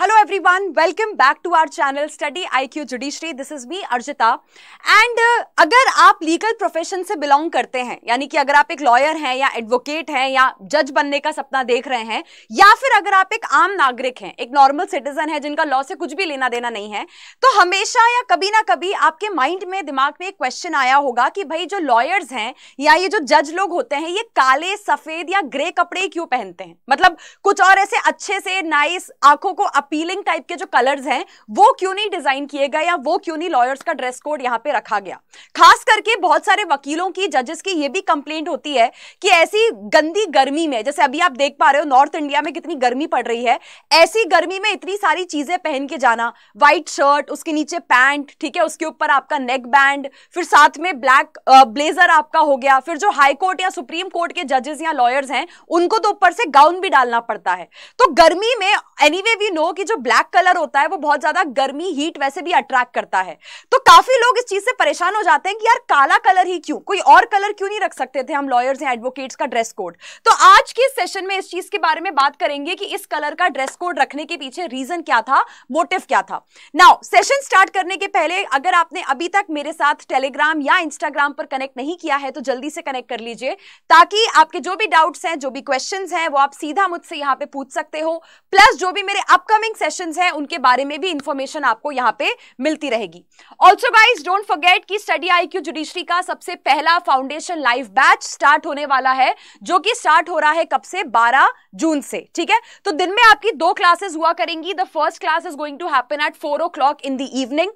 hello everyone welcome back to our channel study IQ judiciary this is me Arjita and अगर आप legal profession से belong करते हैं यानी कि अगर आप एक लॉयर हैं या एडवोकेट हैं या जज बनने का सपना देख रहे हैं या फिर अगर आप एक आम नागरिक हैं एक नॉर्मल सिटीजन है जिनका लॉ से कुछ भी लेना देना नहीं है तो हमेशा या कभी ना कभी आपके माइंड में दिमाग में एक क्वेश्चन आया होगा कि भाई जो लॉयर्स हैं या ये जो जज लोग होते हैं ये काले सफेद या ग्रे कपड़े क्यों पहनते हैं मतलब कुछ और ऐसे अच्छे से नाइस आंखों को अप अपीलिंग टाइप के जो कलर्स हैं वो क्यों नहीं डिजाइन किए गए या वो क्यों नहीं लॉयर्स का ड्रेस कोड यहाँ पे रखा गया खास करके बहुत सारे वकीलों की जजेस की ये भी कंप्लेंट होती है कि ऐसी गंदी गर्मी में जैसे अभी आप देख पा रहे हो नॉर्थ इंडिया में कितनी गर्मी पड़ रही है ऐसी गर्मी में इतनी सारी चीजें पहन के जाना व्हाइट शर्ट उसके नीचे पैंट ठीक है उसके ऊपर आपका नेक बैंड फिर साथ में ब्लैक ब्लेजर आपका हो गया फिर जो हाई कोर्ट या सुप्रीम कोर्ट के जजेस या लॉयर्स हैं उनको तो ऊपर से गाउन भी डालना पड़ता है तो गर्मी में एनीवे वी नो क्योंकि जो ब्लैक कलर होता है वो बहुत ज्यादा गर्मी हीट वैसे भी अट्रैक्ट करता है तो काफी लोग इस चीज से परेशान हो जाते हैं कि यार काला कलर ही क्यों कोई और कलर क्यों नहीं रख सकते थे हम लॉयर्स या एडवोकेट्स का ड्रेस कोड तो आज के सेशन में इस चीज के बारे में बात करेंगे कि इस कलर का ड्रेस कोड रखने के पीछे रीजन क्या था मोटिव क्या था नाउ सेशन स्टार्ट करने के पहले अगर आपने अभी तक मेरे साथ टेलीग्राम या इंस्टाग्राम पर कनेक्ट नहीं किया है तो जल्दी से कनेक्ट कर लीजिए ताकि आपके जो भी डाउट्स हैं जो भी क्वेश्चन हैं वो आप सीधा मुझसे यहाँ पे पूछ सकते हो प्लस जो भी मेरे अपकमिंग अपकमिंग सेशंस हैं उनके बारे में भी इंफॉर्मेशन आपको यहाँ पे मिलती रहेगी ऑल्सो गाइज डोंट फॉरगेट कि स्टडी आई क्यू जुडिशरी का सबसे पहला फाउंडेशन लाइव बैच स्टार्ट होने वाला है जो कि स्टार्ट हो रहा है कब से 12 जून से ठीक है तो दिन में आपकी दो क्लासेस हुआ करेंगी the first class is going to happen at four o'clock in the evening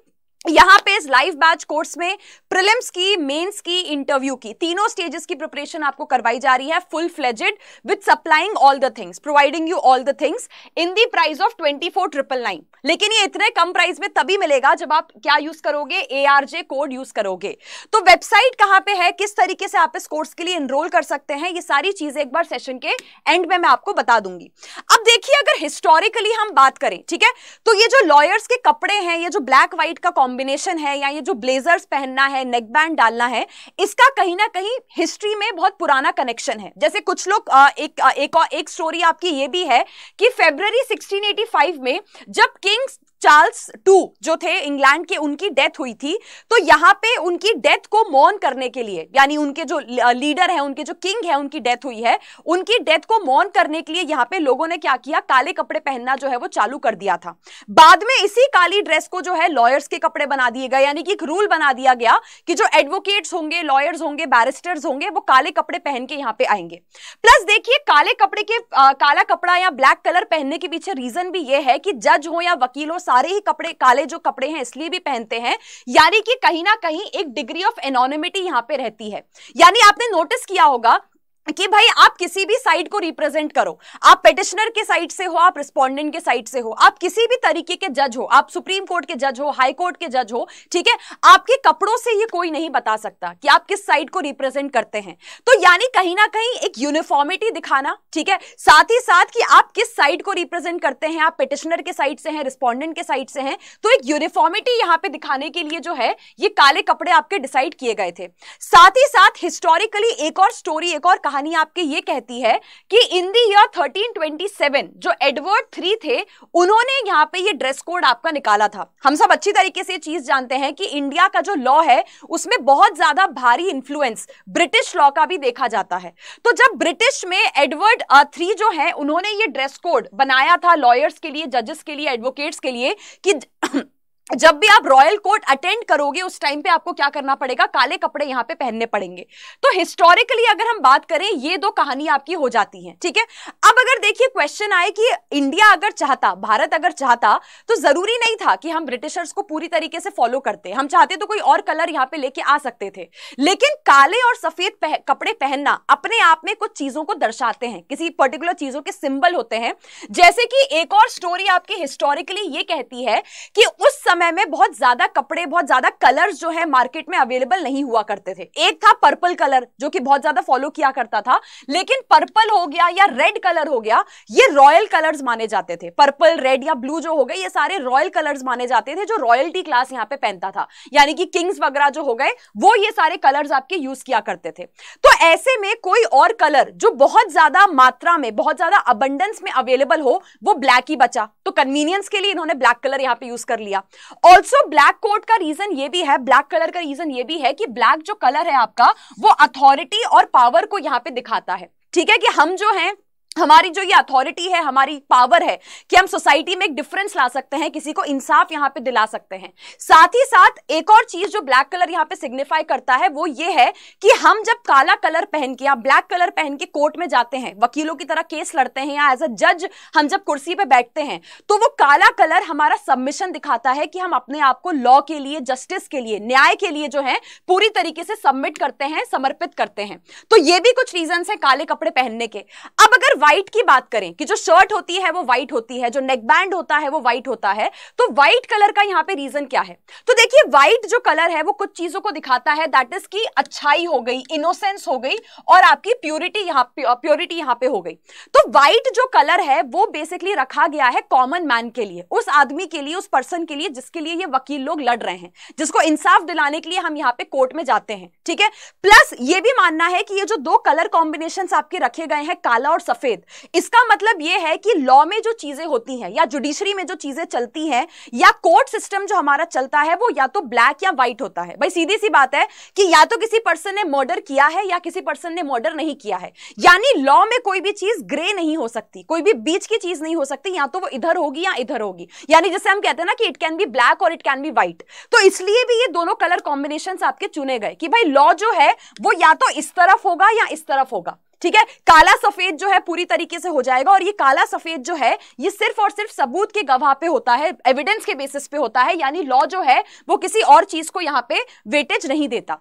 यहाँ पे इस लाइव बैच कोर्स में प्रिलिम्स की मेंस की इंटरव्यू की तीनों स्टेजेस की प्रिपरेशन आपको करवाई जा रही है full fledged with supplying all the things providing you all the things in the price of twenty four triple nine लेकिन ये इतने कम प्राइस में तभी मिलेगा जब आप क्या यूज करोगे A R J code use करोगे तो वेबसाइट कहाँ पे है किस तरीके से आप इस कोर्स के लिए एनरोल कर सकते हैं ये सारी चीजें एक बार सेशन के एंड में मैं आपको बता दूंगी अब देखिए अगर हिस्टोरिकली हम बात करें ठीक है तो ये जो लॉयर्स के कपड़े हैं ये जो ब्लैक व्हाइट का कॉम्बिनेशन कॉम्बिनेशन है या ये जो ब्लेजर्स पहनना है नेक बैंड डालना है इसका कहीं ना कहीं हिस्ट्री में बहुत पुराना कनेक्शन है जैसे कुछ लोग एक एक और एक स्टोरी आपकी ये भी है कि फेब्रवरी 1685 में जब किंग्स चार्ल्स टू जो थे इंग्लैंड के उनकी डेथ हुई थी तो यहाँ पे उनकी डेथ को मौन करने के लिए यानी उनके जो लीडर है उनके जो किंग है उनकी डेथ हुई है उनकी डेथ को मौन करने के लिए यहाँ पे लोगों ने क्या किया काले कपड़े पहनना जो है वो चालू कर दिया था बाद में इसी काली ड्रेस को जो है लॉयर्स के कपड़े बना दिए गए यानी कि एक रूल बना दिया गया कि जो एडवोकेट्स होंगे लॉयर्स होंगे बैरिस्टर्स होंगे वो काले कपड़े पहन के यहाँ पे आएंगे प्लस देखिए काले कपड़े के काला कपड़ा या ब्लैक कलर पहनने के पीछे रीजन भी ये है कि जज हो या वकील हो सारे ही कपड़े काले जो कपड़े हैं इसलिए भी पहनते हैं यानी कि कहीं ना कहीं एक डिग्री ऑफ एनोनिमिटी यहाँ पे रहती है यानी आपने नोटिस किया होगा कि भाई आप किसी भी साइड को रिप्रेजेंट करो आप पेटिशनर के साइड से हो आप रिस्पोंडेंट के साइड से हो आप किसी भी तरीके के जज हो आप सुप्रीम कोर्ट के जज हो हाई कोर्ट के जज हो ठीक है आपके कपड़ों से ये कोई नहीं बता सकता कि आप किस साइड को रिप्रेजेंट करते हैं तो यानी कहीं ना कहीं एक यूनिफॉर्मिटी दिखाना ठीक है साथ ही साथ कि आप किस साइड को रिप्रेजेंट करते हैं आप पिटिशनर के साइड से हैं रिस्पोंडेंट के साइड से हैं तो एक यूनिफॉर्मिटी यहाँ पे दिखाने के लिए जो है ये काले कपड़े आपके डिसाइड किए गए थे साथ ही साथ हिस्टोरिकली एक और स्टोरी एक और कहा कहानी आपके ये कहती है कि इन दी ईयर 1327 जो एडवर्ड थ्री थे उन्होंने यहाँ पे ये ड्रेस कोड आपका निकाला था हम सब अच्छी तरीके से चीज जानते हैं कि इंडिया का जो लॉ है उसमें बहुत ज्यादा भारी इन्फ्लुएंस ब्रिटिश लॉ का भी देखा जाता है तो जब ब्रिटिश में एडवर्ड थ्री uh, जो है उन्होंने ये ड्रेस कोड बनाया था लॉयर्स के लिए जजेस के लिए एडवोकेट्स के लिए कि जब भी आप रॉयल कोर्ट अटेंड करोगे उस टाइम पे आपको क्या करना पड़ेगा काले कपड़े यहां पे पहनने पड़ेंगे तो हिस्टोरिकली अगर हम बात करें ये दो कहानी आपकी हो जाती है ठीक है अब अगर देखिए क्वेश्चन आए कि इंडिया अगर चाहता भारत अगर चाहता तो जरूरी नहीं था कि हम ब्रिटिशर्स को पूरी तरीके से फॉलो करते हम चाहते तो कोई और कलर यहाँ पे लेके आ सकते थे लेकिन काले और सफेद पह, कपड़े पहनना अपने आप में कुछ चीजों को दर्शाते हैं किसी पर्टिकुलर चीजों के सिंबल होते हैं जैसे कि एक और स्टोरी आपकी हिस्टोरिकली ये कहती है कि उस समय में बहुत ज्यादा कपड़े बहुत ज्यादा कलर्स जो है मार्केट में अवेलेबल नहीं हुआ करते थे एक था पर्पल कलर जो कि बहुत ज्यादा फॉलो किया करता था लेकिन पर्पल हो गया या रेड कलर हो गया ये रॉयल कलर्स माने जाते थे पर्पल रेड या ब्लू जो हो गए ये सारे रॉयल कलर्स माने जाते थे जो रॉयल्टी क्लास यहाँ पे पहनता था यानी कि किंग्स वगैरह जो हो गए वो ये सारे कलर्स आपके यूज किया करते थे तो ऐसे में कोई और कलर जो बहुत ज्यादा मात्रा में बहुत ज्यादा अबंडेंस में अवेलेबल हो वो ब्लैक ही बचा तो कन्वीनियंस के लिए इन्होंने ब्लैक कलर यहाँ पे यूज कर लिया ऑल्सो ब्लैक कोट का रीजन ये भी है ब्लैक कलर का रीजन ये भी है कि ब्लैक जो कलर है आपका वो अथॉरिटी और पावर को यहाँ पे दिखाता है ठीक है कि हम जो हैं हमारी जो ये अथॉरिटी है हमारी पावर है कि हम सोसाइटी में एक डिफरेंस ला सकते हैं किसी को इंसाफ यहाँ पे दिला सकते हैं साथ ही साथ एक और चीज जो ब्लैक कलर यहाँ पे सिग्निफाई करता है वो ये है कि हम जब काला कलर पहन के या ब्लैक कलर पहन के कोर्ट में जाते हैं वकीलों की तरह केस लड़ते हैं या एज अ जज हम जब कुर्सी पर बैठते हैं तो वो काला कलर हमारा सबमिशन दिखाता है कि हम अपने आप को लॉ के लिए जस्टिस के लिए न्याय के लिए जो है पूरी तरीके से सबमिट करते हैं समर्पित करते हैं तो ये भी कुछ रीजन है काले कपड़े पहनने के अब अगर व्हाइट की बात करें कि जो शर्ट होती है वो व्हाइट होती है जो नेक बैंड होता है वो व्हाइट होता है तो व्हाइट कलर का यहाँ पे रीजन क्या है तो देखिए व्हाइट जो कलर है वो कुछ चीजों को दिखाता है दैट इज की अच्छाई हो गई इनोसेंस हो गई और आपकी प्योरिटी यहाँ प्योरिटी यहाँ पे हो गई तो व्हाइट जो कलर है वो बेसिकली रखा गया है कॉमन मैन के लिए उस आदमी के लिए उस पर्सन के लिए जिसके लिए ये वकील लोग लड़ रहे हैं जिसको इंसाफ दिलाने के लिए हम यहाँ पे कोर्ट में जाते हैं ठीक है प्लस ये भी मानना है कि ये जो दो कलर कॉम्बिनेशन आपके रखे गए हैं काला और सफेद सफेद इसका मतलब यह है कि लॉ में जो चीजें होती हैं या जुडिशरी में जो चीजें चलती हैं या कोर्ट सिस्टम जो हमारा चलता है वो या तो ब्लैक या व्हाइट होता है भाई सीधी सी बात है कि या तो किसी पर्सन ने मर्डर किया है या किसी पर्सन ने मर्डर नहीं किया है यानी लॉ में कोई भी चीज ग्रे नहीं हो सकती कोई भी बीच की चीज नहीं हो सकती या तो वो इधर होगी या इधर होगी यानी जैसे हम कहते हैं ना कि इट कैन बी ब्लैक और इट कैन बी व्हाइट तो इसलिए भी ये दोनों कलर कॉम्बिनेशन आपके चुने गए कि भाई लॉ जो है वो या तो इस तरफ होगा या इस तरफ होगा ठीक है काला सफेद जो है पूरी तरीके से हो जाएगा और ये काला सफेद जो है ये सिर्फ और सिर्फ सबूत के गवाह पे होता है एविडेंस के बेसिस पे होता है यानी लॉ जो है वो किसी और चीज को यहां पे वेटेज नहीं देता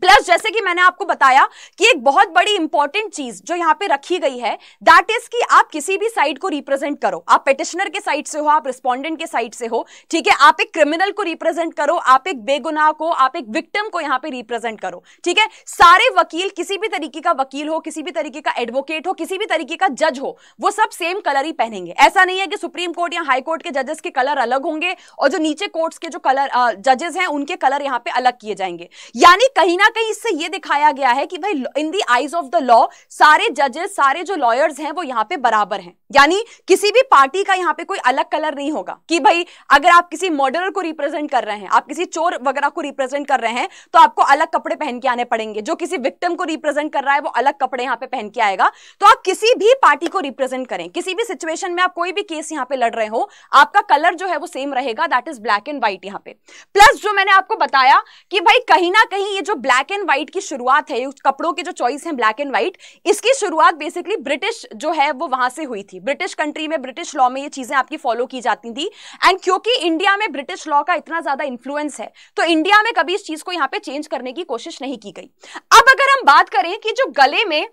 प्लस जैसे कि मैंने आपको बताया कि एक बहुत बड़ी इंपॉर्टेंट चीज जो यहाँ पे रखी गई है दैट इज कि आप किसी भी साइड को रिप्रेजेंट करो आप पिटिशनर के साइड से हो आप रिस्पॉन्डेंट के साइड से हो ठीक है आप एक क्रिमिनल को रिप्रेजेंट करो आप एक बेगुनाह को आप एक विक्टिम को यहाँ पे रिप्रेजेंट करो ठीक है सारे वकील किसी भी तरीके का वकील हो किसी भी तरीके का एडवोकेट हो किसी भी तरीके का जज हो वो सब सेम कलर ही पहनेंगे ऐसा नहीं है कि सुप्रीम कोर्ट या हाई कोर्ट के जजेस के कलर अलग होंगे और जो नीचे कोर्ट्स के जो कलर जजेस हैं उनके कलर यहाँ पे अलग किए जाएंगे यानी कहीं ना ना कहीं इससे ये दिखाया गया है कि भाई in the eyes of the law सारे जजेस सारे जो लॉयर्स हैं वो यहाँ पे बराबर हैं यानी किसी भी पार्टी का यहाँ पे कोई अलग कलर नहीं होगा कि भाई अगर आप किसी मर्डरर को रिप्रेजेंट कर रहे हैं आप किसी चोर वगैरह को रिप्रेजेंट कर रहे हैं तो आपको अलग कपड़े पहन के आने पड़ेंगे जो किसी विक्टिम को रिप्रेजेंट कर रहा है वो अलग कपड़े यहाँ पे पहन के आएगा तो आप किसी भी पार्टी को रिप्रेजेंट करें किसी भी सिचुएशन में आप कोई भी केस यहाँ पे लड़ रहे हो आपका कलर जो है वो सेम रहेगा that is black and white यहाँ पे प्लस जो मैंने आपको बताया कि भाई कहीं ना कहीं ये जो ब्लैक एंड व्हाइट की शुरुआत है कपड़ों के जो चॉइस हैं ब्लैक एंड व्हाइट इसकी शुरुआत बेसिकली ब्रिटिश जो है वो वहां से हुई थी ब्रिटिश कंट्री में ब्रिटिश लॉ में ये चीजें आपकी फॉलो की जाती थी एंड क्योंकि इंडिया में ब्रिटिश लॉ का इतना ज्यादा इन्फ्लुएंस है तो इंडिया में कभी इस चीज को यहाँ पे चेंज करने की कोशिश नहीं की गई अब अगर हम बात करें कि जो गले में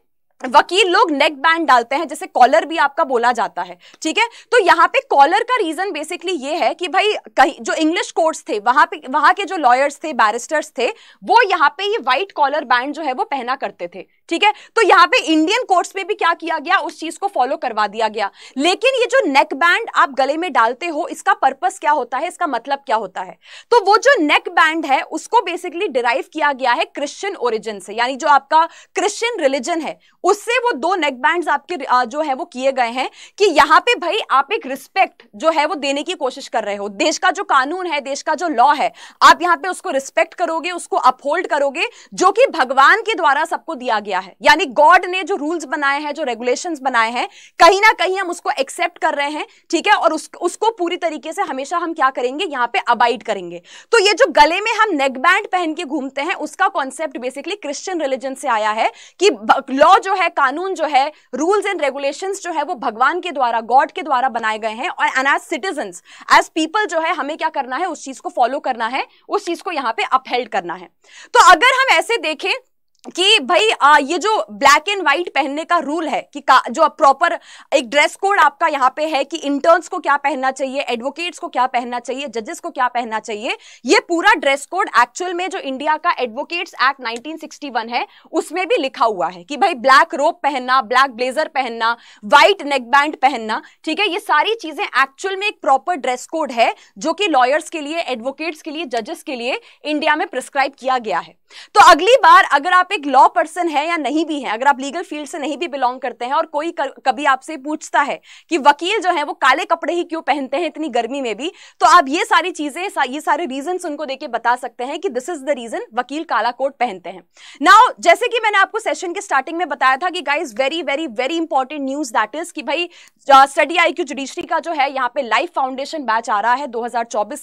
वकील लोग नेक बैंड डालते हैं जैसे कॉलर भी आपका बोला जाता है ठीक है तो यहाँ पे कॉलर का रीजन बेसिकली ये है कि भाई कहीं जो इंग्लिश कोर्ट्स थे वहां पे वहां के जो लॉयर्स थे बैरिस्टर्स थे वो यहाँ पे ये व्हाइट कॉलर बैंड जो है वो पहना करते थे ठीक है तो यहाँ पे इंडियन कोर्ट्स में भी क्या किया गया उस चीज को फॉलो करवा दिया गया लेकिन ये जो नेक बैंड आप गले में डालते हो इसका पर्पस क्या होता है इसका मतलब क्या होता है तो वो जो नेक बैंड है उसको बेसिकली डिराइव किया गया है क्रिश्चियन ओरिजिन से यानी जो आपका क्रिश्चियन रिलीजन है उससे वो दो नेक बैंड आपके जो है वो किए गए हैं कि यहां पर भाई आप एक रिस्पेक्ट जो है वो देने की कोशिश कर रहे हो देश का जो कानून है देश का जो लॉ है आप यहाँ पे उसको रिस्पेक्ट करोगे उसको अपहोल्ड करोगे जो कि भगवान के द्वारा सबको दिया गया किया है यानी गॉड ने जो रूल्स बनाए हैं जो रेगुलेशंस बनाए हैं कहीं ना कहीं हम उसको एक्सेप्ट कर रहे हैं ठीक है और उस, उसको पूरी तरीके से हमेशा हम क्या करेंगे यहाँ पे अबाइड करेंगे तो ये जो गले में हम नेक बैंड पहन के घूमते हैं उसका कॉन्सेप्ट बेसिकली क्रिश्चियन रिलीजन से आया है कि लॉ जो है कानून जो है रूल्स एंड रेगुलेशन जो है वो भगवान के द्वारा गॉड के द्वारा बनाए गए हैं और an as citizen as people जो है हमें क्या करना है उस चीज को फॉलो करना है उस चीज को यहाँ पे अपहेल्ड करना है तो अगर हम ऐसे देखें कि भाई आ, ये जो ब्लैक एंड व्हाइट पहनने का रूल है कि जो प्रॉपर एक ड्रेस कोड आपका यहाँ पे है कि इंटर्न्स को क्या पहनना चाहिए एडवोकेट्स को क्या पहनना चाहिए जजेस को क्या पहनना चाहिए ये पूरा ड्रेस कोड एक्चुअल में जो इंडिया का एडवोकेट्स एक्ट 1961 है उसमें भी लिखा हुआ है कि भाई ब्लैक रोप पहनना ब्लैक ब्लेजर पहनना व्हाइट नेकबैंड पहनना ठीक है ये सारी चीजें एक्चुअल में एक प्रॉपर ड्रेस कोड है जो कि लॉयर्स के लिए एडवोकेट्स के लिए जजेस के लिए इंडिया में प्रिस्क्राइब किया गया है तो अगली बार अगर आप एक लॉ पर्सन है या नहीं भी है अगर आप लीगल फील्ड से नहीं भी बिलोंग करते हैं और कोई कभी आपसे पूछता है कि वकील जो है वो काले कपड़े ही क्यों पहनते हैं इतनी गर्मी में भी तो आप ये सारी चीजें सा, ये सारे रीजन उनको देके बता सकते हैं कि दिस इज द रीजन वकील काला कोट पहनते हैं नाउ जैसे कि मैंने आपको सेशन के स्टार्टिंग में बताया था कि guys very very very important news that is कि भाई स्टडी आई क्यू जुडिशरी का जो है यहाँ पे लाइफ फाउंडेशन बैच आ रहा है दो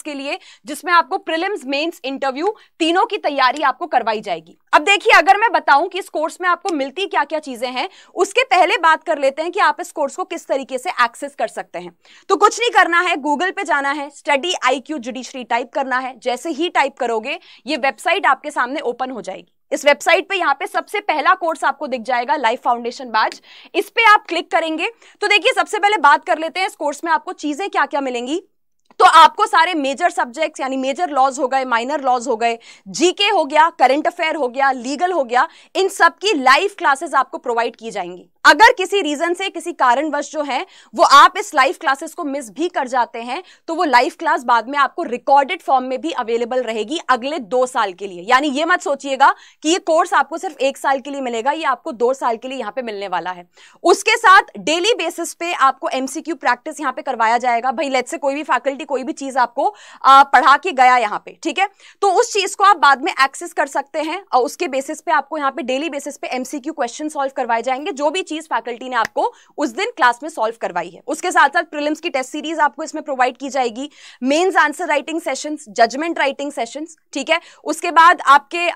के लिए जिसमें आपको प्रिलिम्स मेन्स इंटरव्यू तीनों की तैयारी आपको करवाई जाएगी अब देखिए अगर मैं बताऊं कि इस कोर्स में आपको मिलती क्या क्या चीजें हैं उसके पहले बात कर लेते हैं कि आप इस कोर्स को किस तरीके से एक्सेस कर सकते हैं तो कुछ नहीं करना है गूगल पे जाना है study I Q judiciary type करना है जैसे ही टाइप करोगे ये वेबसाइट आपके सामने ओपन हो जाएगी इस वेबसाइट पे यहाँ पे सबसे पहला कोर्स आपको दिख जाएगा लाइफ फाउंडेशन बैच इस पे आप क्लिक करेंगे तो देखिए सबसे पहले बात कर लेते हैं इस कोर्स में आपको चीजें क्या क्या मिलेंगी तो आपको सारे मेजर सब्जेक्ट्स यानी मेजर लॉज हो गए माइनर लॉज हो गए जीके हो गया करंट अफेयर हो गया लीगल हो गया इन सब की लाइव क्लासेस आपको प्रोवाइड की जाएंगी अगर किसी रीजन से किसी कारणवश जो है वो आप इस लाइव क्लासेस को मिस भी कर जाते हैं तो वो लाइव क्लास बाद में आपको रिकॉर्डेड फॉर्म में भी अवेलेबल रहेगी अगले दो साल के लिए यानी ये मत सोचिएगा कि ये कोर्स आपको सिर्फ एक साल के लिए मिलेगा ये आपको दो साल के लिए यहां पे मिलने वाला है उसके साथ डेली बेसिस पे आपको एमसीक्यू प्रैक्टिस यहां पर करवाया जाएगा भाई लेट से कोई भी फैकल्टी कोई भी चीज आपको आ, पढ़ा के गया यहां पर ठीक है तो उस चीज को आप बाद में एक्सेस कर सकते हैं और उसके बेसिस पे आपको यहां पर डेली बेसिस पे एमसीक्यू क्वेश्चन सॉल्व करवाए जाएंगे जो भी चीज फैकल्टी ने आपको उस दिन क्लास में सॉल्व करवाई है उसके साथ साथ प्रिलिम्स की टेस्ट सीरीज आपको इसमें प्रोवाइड की जाएगी mains answer writing session judgment writing session ठीक है उसके बाद आपके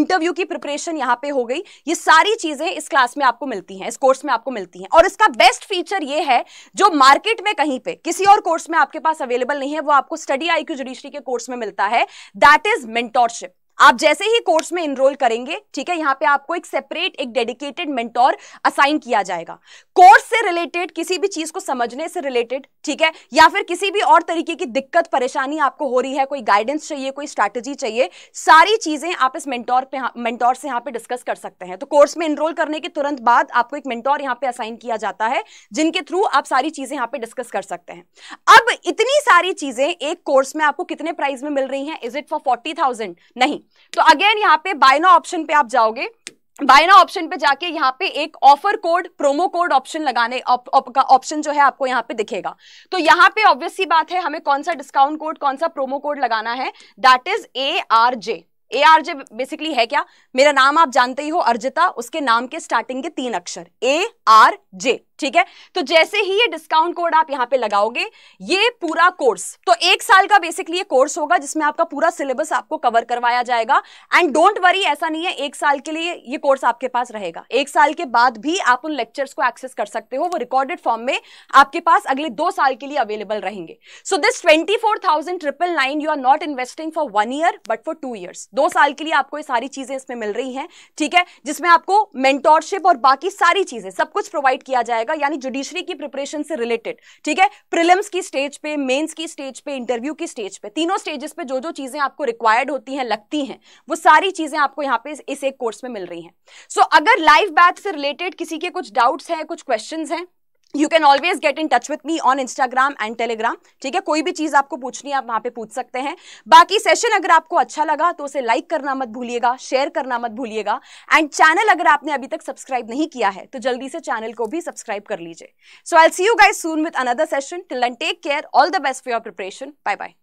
इंटरव्यू की प्रिपरेशन यहाँ पे हो गई ये सारी चीजें इस क्लास में आपको मिलती हैं इस कोर्स में आपको मिलती हैं और इसका बेस्ट फीचर ये है जो मार्केट में कहीं पे किसी और कोर्स में आपके पास अवेलेबल नहीं है वो आपको स्टडी आई क्यू जुडिशरी के कोर्स में मिलता है दैट इज मेंटोरशिप आप जैसे ही कोर्स में इनरोल करेंगे ठीक है यहां पे आपको एक सेपरेट एक डेडिकेटेड मेंटोर असाइन किया जाएगा कोर्स से रिलेटेड किसी भी चीज को समझने से रिलेटेड ठीक है या फिर किसी भी और तरीके की दिक्कत परेशानी आपको हो रही है कोई गाइडेंस चाहिए कोई स्ट्रेटजी चाहिए सारी चीजें आप इस मेंटोर पे मेंटोर से यहां पर डिस्कस कर सकते हैं तो कोर्स में इनरोल करने के तुरंत बाद आपको एक मेंटोर यहां पर असाइन किया जाता है जिनके थ्रू आप सारी चीजें यहां पर डिस्कस कर सकते हैं अब इतनी सारी चीजें एक कोर्स में आपको कितने प्राइस में मिल रही है is it for forty thousand नहीं तो अगेन यहाँ पे बायना ऑप्शन पे आप जाओगे बायना ऑप्शन पे जाके यहाँ पे एक offer code promo code option लगाने का ऑप्शन जो है आपको यहाँ पे दिखेगा तो यहाँ पे ऑब्वियसली बात है हमें कौन सा डिस्काउंट कोड कौन सा प्रोमो कोड लगाना है that is A R J A R J basically है क्या मेरा नाम आप जानते ही हो अर्जिता उसके नाम के स्टार्टिंग के तीन अक्षर ए आर जे ठीक है तो जैसे ही ये डिस्काउंट कोड आप यहां पे लगाओगे ये पूरा कोर्स तो एक साल का बेसिकली ये कोर्स होगा जिसमें आपका पूरा सिलेबस आपको कवर करवाया जाएगा एंड डोंट वरी ऐसा नहीं है एक साल के लिए ये कोर्स आपके पास रहेगा एक साल के बाद भी आप उन लेक्चर्स को एक्सेस कर सकते हो वो रिकॉर्डेड फॉर्म में आपके पास अगले दो साल के लिए अवेलेबल रहेंगे so this twenty four thousand triple nine you are not investing for one year but for two years दो साल के लिए आपको ये सारी चीजें इसमें मिल रही है ठीक है जिसमें आपको मेंटोरशिप और बाकी सारी चीजें सब कुछ प्रोवाइड किया जाएगा जाएगा यानी जुडिशरी की प्रिपरेशन से रिलेटेड ठीक है प्रिलिम्स की स्टेज पे मेंस की स्टेज पे इंटरव्यू की स्टेज पे तीनों स्टेजेस पे जो जो चीजें आपको रिक्वायर्ड होती हैं लगती हैं वो सारी चीजें आपको यहाँ पे इस एक कोर्स में मिल रही हैं सो so, अगर लाइफ बैथ से रिलेटेड किसी के कुछ डाउट्स हैं कुछ क्वेश्चन हैं you can always get in touch with me on Instagram and Telegram ठीक है कोई भी चीज़ आपको पूछनी है आप वहाँ पे पूछ सकते हैं बाकी सेशन अगर आपको अच्छा लगा तो उसे लाइक करना मत भूलिएगा शेयर करना मत भूलिएगा एंड चैनल अगर आपने अभी तक सब्सक्राइब नहीं किया है तो जल्दी से चैनल को भी सब्सक्राइब कर लीजिए so I see you guys soon with another session till and take care all the best for your preparation bye bye